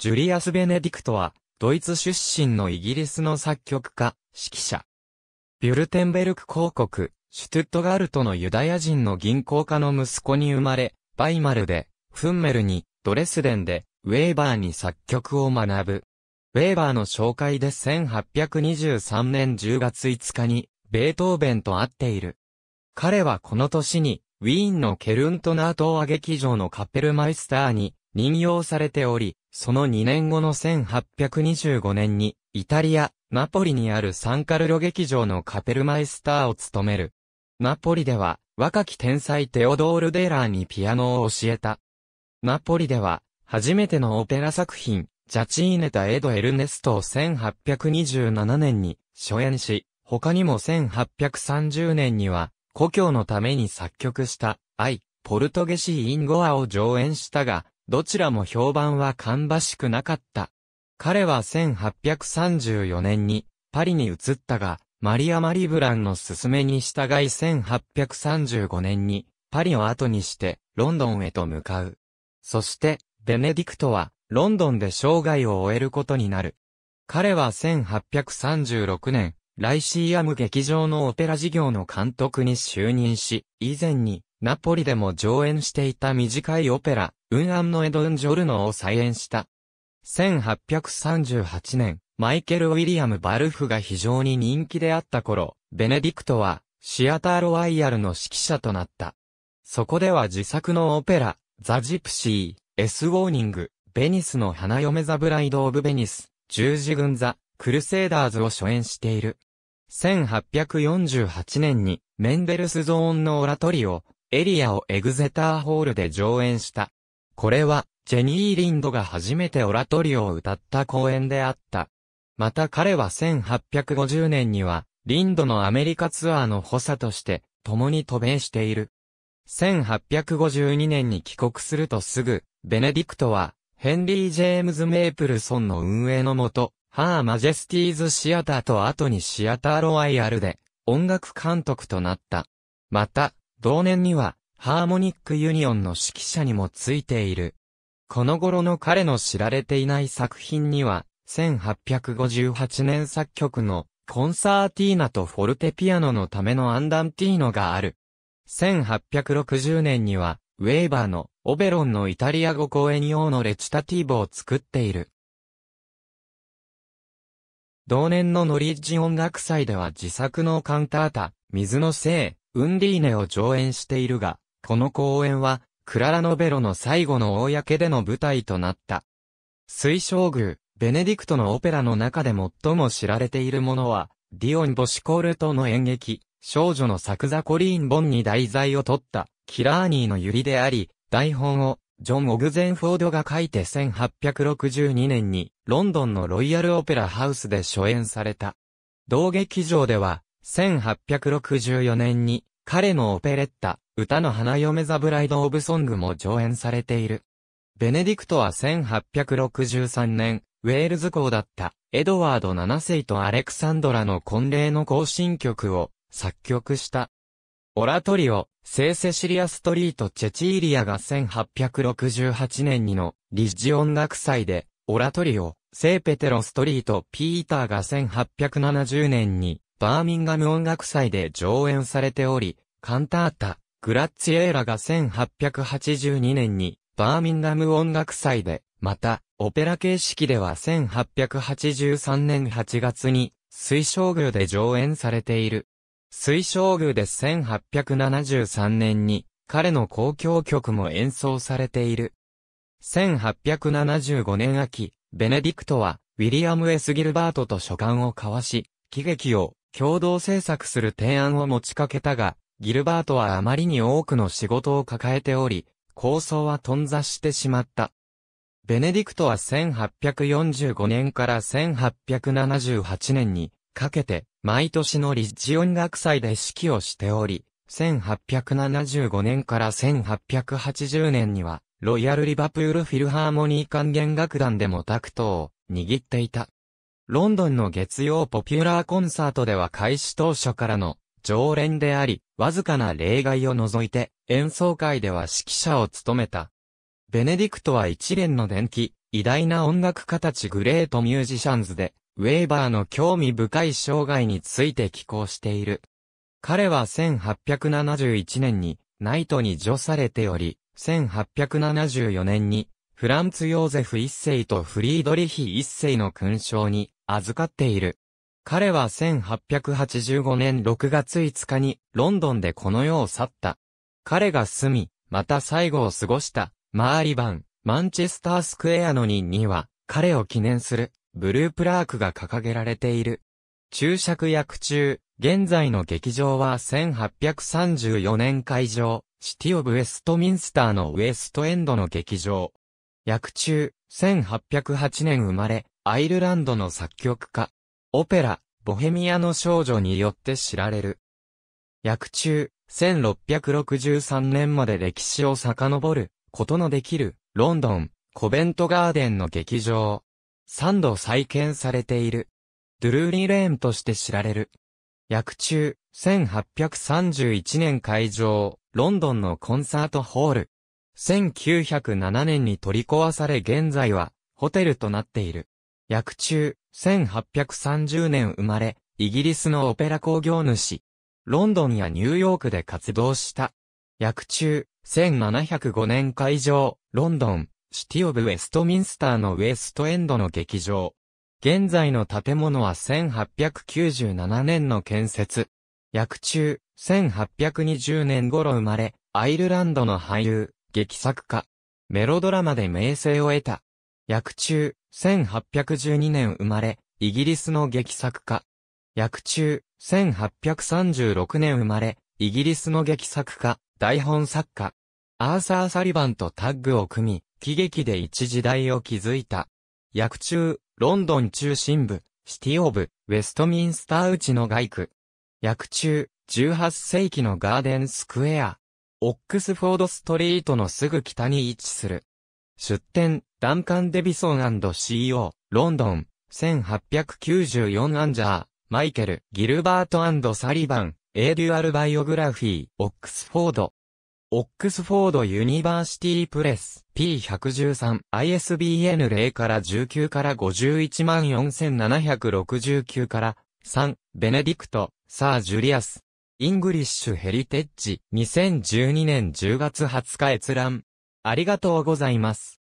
ジュリアス・ベネディクトは、ドイツ出身のイギリスの作曲家、指揮者。ビュルテンベルク公国、シュトゥットガルトのユダヤ人の銀行家の息子に生まれ、バイマルで、フンメルに、ドレスデンで、ウェーバーに作曲を学ぶ。ウェーバーの紹介で1823年10月5日に、ベートーベンと会っている。彼はこの年に、ウィーンのケルントナートーア劇場のカペルマイスターに任用されており、その2年後の1825年に、イタリア、ナポリにあるサンカルロ劇場のカペルマイスターを務める。ナポリでは、若き天才テオドール・デーラーにピアノを教えた。ナポリでは、初めてのオペラ作品、ジャチーネタ・エド・エルネストを1827年に初演し、他にも1830年には、故郷のために作曲した、イ・ポルトゲシー・インゴアを上演したが、どちらも評判は芳しくなかった。彼は1834年にパリに移ったが、マリア・マリブランの勧めに従い1835年にパリを後にしてロンドンへと向かう。そしてベネディクトはロンドンで生涯を終えることになる。彼は1836年、ライシーアム劇場のオペラ事業の監督に就任し、以前にナポリでも上演していた短いオペラ、ウンアン・のエドン・ジョルノを再演した。1838年、マイケル・ウィリアム・バルフが非常に人気であった頃、ベネディクトは、シアター・ロワイヤルの指揮者となった。そこでは自作のオペラ、ザ・ジプシー、エス・ウォーニング、ベニスの花嫁ザ・ブライド・オブ・ベニス、十字軍座、クルセイダーズを初演している。1848年に、メンデルスゾーンのオラトリオ、エリアをエグゼターホールで上演した。これは、ジェニー・リンドが初めてオラトリオを歌った公演であった。また彼は1850年には、リンドのアメリカツアーの補佐として、共に渡米している。1852年に帰国するとすぐ、ベネディクトは、ヘンリー・ジェームズ・メープルソンの運営のもと、ハー・マジェスティーズ・シアターと後にシアター・ロワイヤルで、音楽監督となった。また、同年には、ハーモニックユニオンの指揮者にもついている。この頃の彼の知られていない作品には、1858年作曲のコンサーティーナとフォルテピアノのためのアンダンティーノがある。1860年には、ウェーバーのオベロンのイタリア語公演用のレチタティーブを作っている。同年のノリッジ音楽祭では自作のカンタータ、水のせい、ウンディーネを上演しているが、この公演は、クララノベロの最後の公での舞台となった。水晶宮、ベネディクトのオペラの中で最も知られているものは、ディオン・ボシコルトの演劇、少女のサクザコリーン・ボンに題材を取った、キラーニーの百合であり、台本を、ジョン・オグゼンフォードが書いて1862年に、ロンドンのロイヤル・オペラ・ハウスで初演された。同劇場では、1864年に、彼のオペレッタ、歌の花嫁ザブライド・オブ・ソングも上演されている。ベネディクトは1863年、ウェールズ公だったエドワード7世とアレクサンドラの婚礼の行進曲を作曲した。オラトリオ、聖セシリアストリート・チェチーリアが1868年にのリッジ音楽祭で、オラトリオ、聖ペテロストリート・ピーターが1870年にバーミンガム音楽祭で上演されており、カンタータ、グラッツィエーラが1882年にバーミンガム音楽祭で、また、オペラ形式では1883年8月に水晶宮で上演されている。水晶宮で1873年に彼の公共曲も演奏されている。1875年秋、ベネディクトはウィリアム・エス・ギルバートと書簡を交わし、喜劇を共同制作する提案を持ちかけたが、ギルバートはあまりに多くの仕事を抱えており、構想は頓挫してしまった。ベネディクトは1845年から1878年にかけて毎年のリッジ音楽祭で指揮をしており、1875年から1880年にはロイヤル・リバプール・フィルハーモニー管弦楽団でもタクトを握っていた。ロンドンの月曜ポピュラーコンサートでは開始当初からの常連であり、わずかな例外を除いて、演奏会では指揮者を務めた。ベネディクトは一連の伝記、偉大な音楽家たちグレートミュージシャンズで、ウェーバーの興味深い生涯について寄稿している。彼は1871年にナイトに除されており、1874年にフランツ・ヨーゼフ一世とフリードリヒ一世の勲章に預かっている。彼は1885年6月5日にロンドンでこの世を去った。彼が住み、また最後を過ごした、マーリバン、マンチェスタースクエアの人には、彼を記念する、ブループラークが掲げられている。注釈役中、現在の劇場は1834年会場、シティオブウェストミンスターのウェストエンドの劇場。役中、1808年生まれ、アイルランドの作曲家、オペラ、ボヘミアの少女によって知られる。役中、1663年まで歴史を遡ることのできるロンドン、コベントガーデンの劇場。3度再建されている。ドゥルーリーレーンとして知られる。役中、1831年会場、ロンドンのコンサートホール。1907年に取り壊され現在は、ホテルとなっている。役中、1830年生まれ、イギリスのオペラ工業主。ロンドンやニューヨークで活動した。役中、1705年会場、ロンドン、シティオブウェストミンスターのウェストエンドの劇場。現在の建物は1897年の建設。役中、1820年頃生まれ、アイルランドの俳優、劇作家。メロドラマで名声を得た。役中、1812年生まれ、イギリスの劇作家。役中、1836年生まれ、イギリスの劇作家、台本作家。アーサー・サリバンとタッグを組み、喜劇で一時代を築いた。役中、ロンドン中心部、シティ・オブ、ウェストミンスター内の外区。役中、18世紀のガーデンスクエア。オックスフォードストリートのすぐ北に位置する。出店、ダンカン・デビソン &CO、ロンドン、1894アンジャー、マイケル、ギルバートサリバン、エデュアルバイオグラフィー、オックスフォード。オックスフォードユニバーシティプレス P113 ISBN 0から19から51万4769から3ベネディクトサー・ジュリアスイングリッシュヘリテッジ2012年10月20日閲覧ありがとうございます。